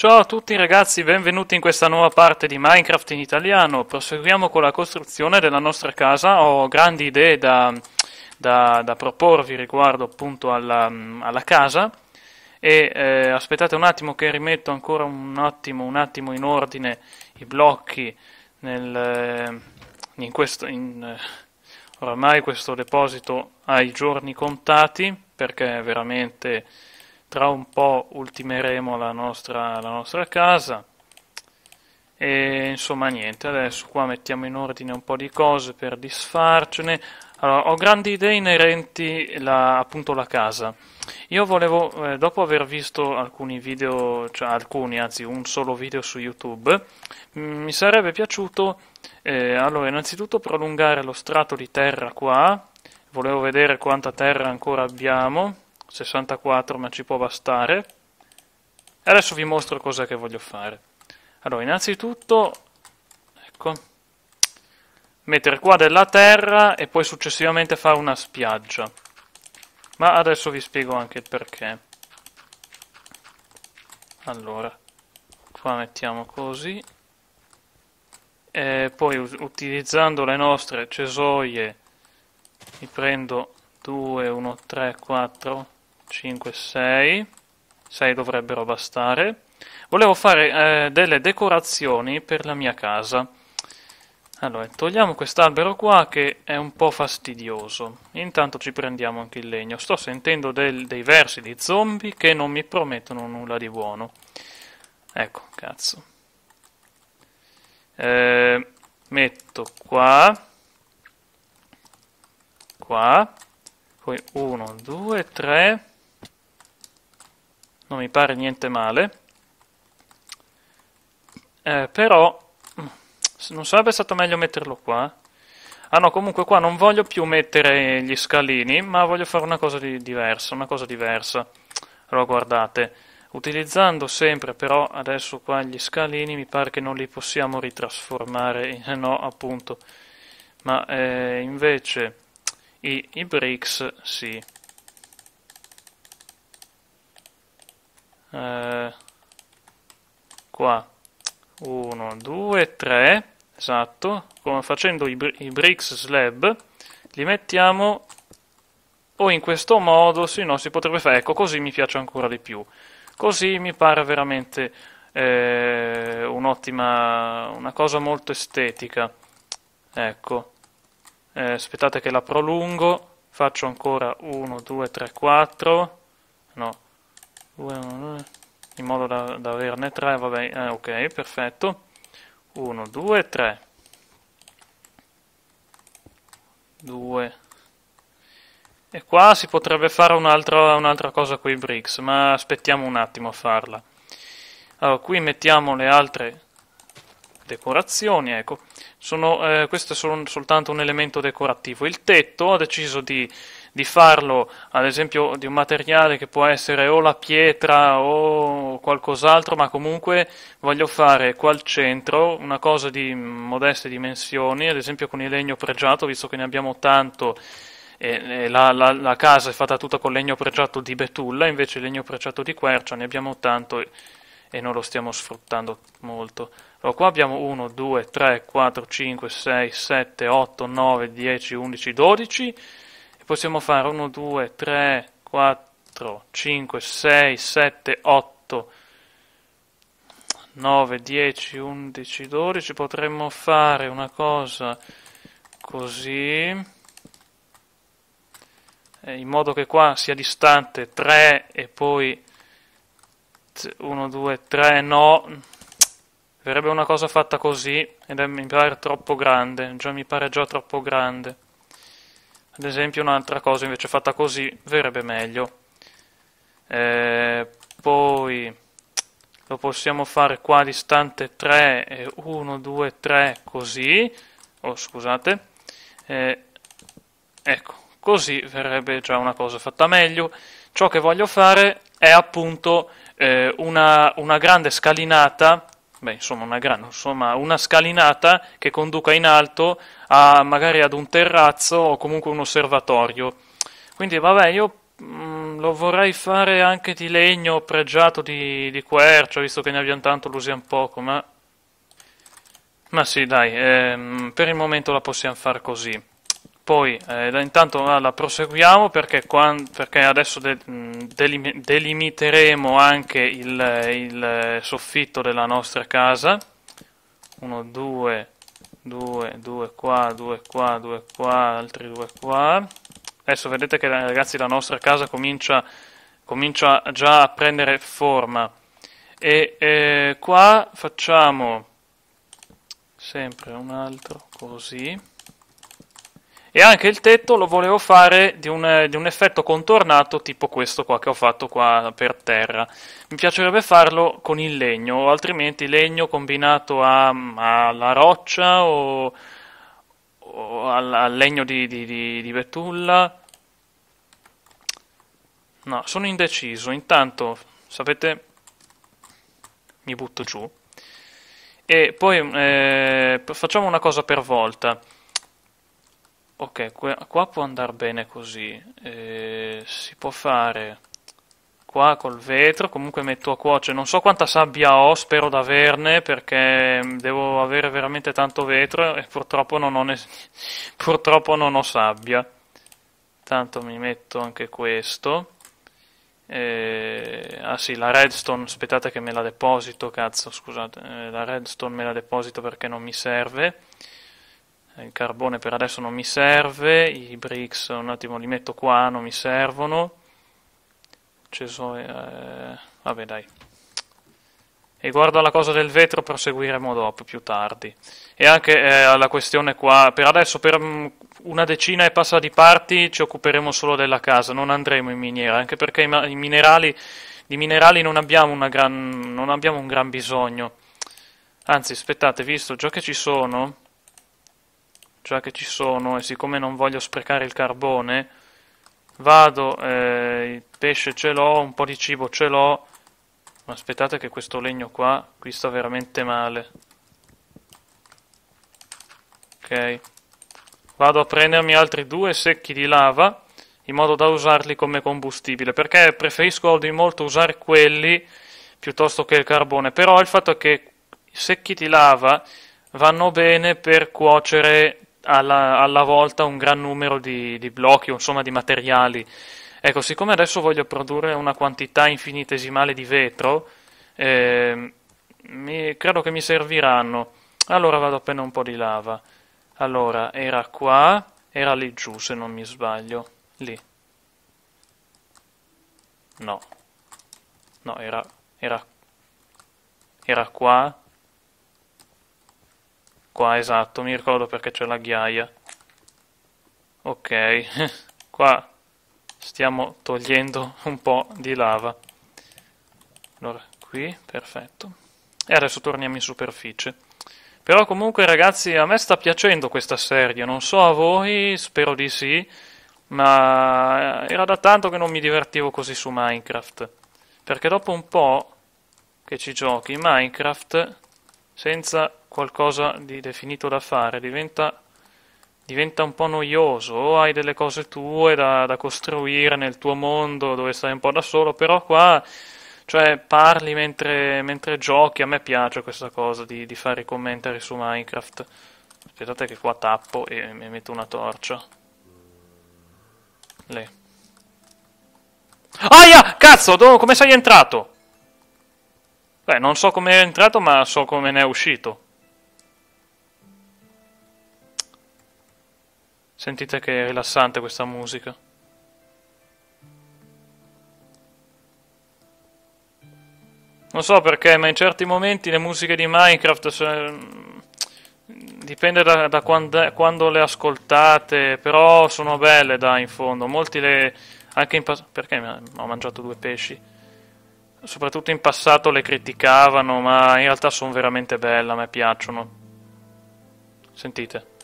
Ciao a tutti ragazzi, benvenuti in questa nuova parte di Minecraft in italiano. Proseguiamo con la costruzione della nostra casa. Ho grandi idee da, da, da proporvi riguardo appunto alla, alla casa. E eh, aspettate un attimo che rimetto ancora un attimo, un attimo in ordine i blocchi nel, eh, in questo, in, eh, oramai questo deposito ha i giorni contati perché veramente tra un po' ultimeremo la nostra, la nostra casa e insomma niente adesso qua mettiamo in ordine un po' di cose per disfarcene allora, ho grandi idee inerenti la, appunto alla casa io volevo eh, dopo aver visto alcuni video cioè alcuni anzi un solo video su youtube mi sarebbe piaciuto eh, allora innanzitutto prolungare lo strato di terra qua volevo vedere quanta terra ancora abbiamo 64 ma ci può bastare. adesso vi mostro cosa che voglio fare. Allora, innanzitutto, ecco, mettere qua della terra e poi successivamente fare una spiaggia. Ma adesso vi spiego anche il perché. Allora, qua mettiamo così. E poi utilizzando le nostre cesoie, mi prendo 2, 1, 3, 4, 5, 6, 6 dovrebbero bastare. Volevo fare eh, delle decorazioni per la mia casa. Allora, togliamo quest'albero qua che è un po' fastidioso. Intanto ci prendiamo anche il legno. Sto sentendo del, dei versi di zombie che non mi promettono nulla di buono. Ecco, cazzo. Eh, metto qua. Qua. Poi 1, 2, 3 non mi pare niente male, eh, però mm, non sarebbe stato meglio metterlo qua? Ah no, comunque qua non voglio più mettere gli scalini, ma voglio fare una cosa di diversa, una cosa diversa. Allora guardate, utilizzando sempre però adesso qua gli scalini mi pare che non li possiamo ritrasformare, eh no appunto, ma eh, invece i, i bricks sì. eh, qua 1, 2, 3 esatto come facendo i, br i bricks slab li mettiamo o in questo modo se no si potrebbe fare ecco così mi piace ancora di più così mi pare veramente eh, un'ottima una cosa molto estetica ecco eh, aspettate che la prolungo faccio ancora 1 2 3 4 no in modo da, da averne 3, vabbè, eh, ok, perfetto. 1, 2, 3. 2. E qua si potrebbe fare un'altra un cosa con i bricks, ma aspettiamo un attimo a farla. Allora, qui mettiamo le altre decorazioni, ecco. Sono, eh, questo è sol soltanto un elemento decorativo. Il tetto ho deciso di di farlo ad esempio di un materiale che può essere o la pietra o qualcos'altro, ma comunque voglio fare qua al centro una cosa di modeste dimensioni, ad esempio con il legno pregiato, visto che ne abbiamo tanto. E, e la, la, la, casa è fatta tutta con legno pregiato di betulla, invece il legno pregiato di quercia ne abbiamo tanto e, e non lo stiamo sfruttando molto. Allora, qua abbiamo 1, 2, 3, 4, 5, 6, 7, 8, 9, 10, 11, 12 possiamo fare 1, 2, 3, 4, 5, 6, 7, 8, 9, 10, 11, 12, potremmo fare una cosa così eh, in modo che qua sia distante 3 e poi 1, 2, 3, no, verrebbe una cosa fatta così ed è, mi pare troppo grande, già mi pare già troppo grande. Ad esempio un'altra cosa invece fatta così verrebbe meglio. Eh, poi lo possiamo fare qua a distante 3 e 1, 2, 3 così. Oh scusate. Eh, ecco, così verrebbe già una cosa fatta meglio. Ciò che voglio fare è appunto eh, una, una grande scalinata Beh, insomma, una, gran, insomma, una scalinata che conduca in alto a, magari ad un terrazzo o comunque un osservatorio. Quindi, vabbè, io mh, mm, lo vorrei fare anche di legno pregiato di, di quercia, visto che ne abbiamo tanto, lo usiamo poco, ma... Ma sì, dai, ehm, per il momento la possiamo fare così. Poi eh, intanto la, la proseguiamo perché, quando, perché adesso de, delim, delimiteremo anche il, il, eh, soffitto della nostra casa. 1, 2, 2, 2 qua, 2 qua, 2 qua, altri 2 qua. Adesso vedete che ragazzi la nostra casa comincia, comincia già a prendere forma. E eh, qua facciamo sempre un altro così e anche il tetto lo volevo fare di un, di un, effetto contornato tipo questo qua che ho fatto qua per terra mi piacerebbe farlo con il legno altrimenti legno combinato alla roccia o, o al, al, legno di, di, di, di betulla no, sono indeciso intanto sapete mi butto giù e poi eh, facciamo una cosa per volta ok qua può andare bene così eh, si può fare qua col vetro comunque metto a cuocere non so quanta sabbia ho spero di averne perché mm, devo avere veramente tanto vetro e purtroppo non ho, ne... purtroppo non ho sabbia tanto mi metto anche questo eh, ah sì, la redstone, aspettate che me la deposito, cazzo, scusate, eh, la redstone me la deposito perché non mi serve il carbone per adesso non mi serve, i bricks un attimo li metto qua, non mi servono, so, eh, vabbè dai. E guardo la cosa del vetro, proseguiremo dopo, più tardi. E anche eh, alla questione qua, per adesso per mh, mm, una decina e passa di parti ci occuperemo solo della casa, non andremo in miniera, anche perché i, i minerali, di minerali non abbiamo, gran, non abbiamo un gran bisogno. Anzi, aspettate, visto ciò che ci sono, già che ci sono e siccome non voglio sprecare il carbone vado, eh, il pesce ce l'ho, un po' di cibo ce l'ho ma aspettate che questo legno qua, qui sta veramente male ok vado a prendermi altri due secchi di lava in modo da usarli come combustibile perché preferisco di molto usare quelli piuttosto che il carbone però il fatto è che i secchi di lava vanno bene per cuocere alla, alla volta un gran numero di, di blocchi insomma di materiali. Ecco, siccome adesso voglio produrre una quantità infinitesimale di vetro, eh, mi, credo che mi serviranno. Allora vado appena un po' di lava. Allora, era qua, era lì giù se non mi sbaglio. Lì. No. No, era... era... era qua. Qua, esatto, mi ricordo perché c'è la ghiaia. Ok, qua stiamo togliendo un po' di lava. Allora, qui, perfetto. E adesso torniamo in superficie. Però comunque ragazzi, a me sta piacendo questa serie, non so a voi, spero di sì, ma era da tanto che non mi divertivo così su Minecraft. Perché dopo un po' che ci giochi Minecraft, senza qualcosa di definito da fare, diventa, diventa un po' noioso, o hai delle cose tue da, da costruire nel tuo mondo dove stai un po' da solo, però qua cioè parli mentre, mentre, giochi. A me piace questa cosa di, di, fare i commentari su Minecraft. Aspettate che qua tappo e mi metto una torcia. Lei. Aia! Cazzo, do, come sei entrato? Beh, non so come è entrato, ma so come ne è uscito. Sentite che rilassante questa musica. Non so perché, ma in certi momenti le musiche di Minecraft sono... Mm, dipende da, da quando, quando, le ascoltate, però sono belle da in fondo. Molti le... anche in passato... perché ho mangiato due pesci? Soprattutto in passato le criticavano, ma in realtà sono veramente belle, a me piacciono. Sentite.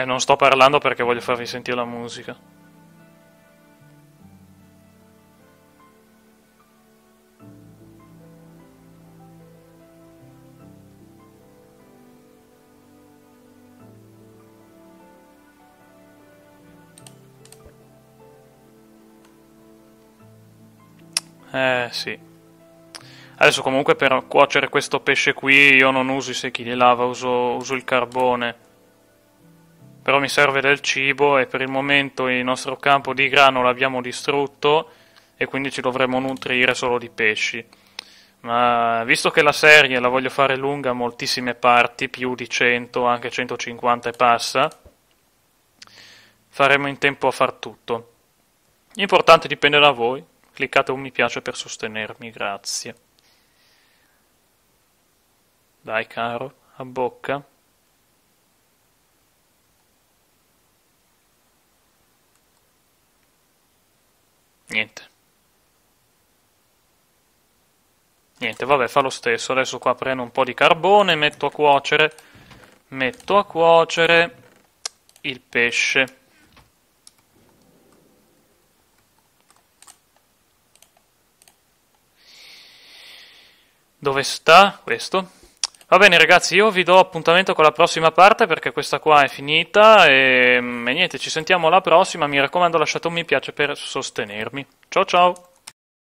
eh, non sto parlando perché voglio farvi sentire la musica. Eh sì. Adesso comunque per cuocere questo pesce qui io non uso i secchi di lava, uso, uso il carbone però mi serve del cibo e per il momento il nostro campo di grano l'abbiamo distrutto e quindi ci dovremo nutrire solo di pesci. Ma visto che la serie la voglio fare lunga, moltissime parti, più di 100, anche 150 e passa, faremo in tempo a far tutto. L'importante dipende da voi, cliccate un mi piace per sostenermi, grazie. Dai caro, a bocca. Niente. Niente, vabbè, fa lo stesso. Adesso qua prendo un po' di carbone, metto a cuocere, metto a cuocere il pesce. Dove sta questo? Va bene ragazzi, io vi do appuntamento con la prossima parte perché questa qua è finita e, mm, e niente, ci sentiamo alla prossima, mi raccomando lasciate un mi piace per sostenermi. Ciao ciao!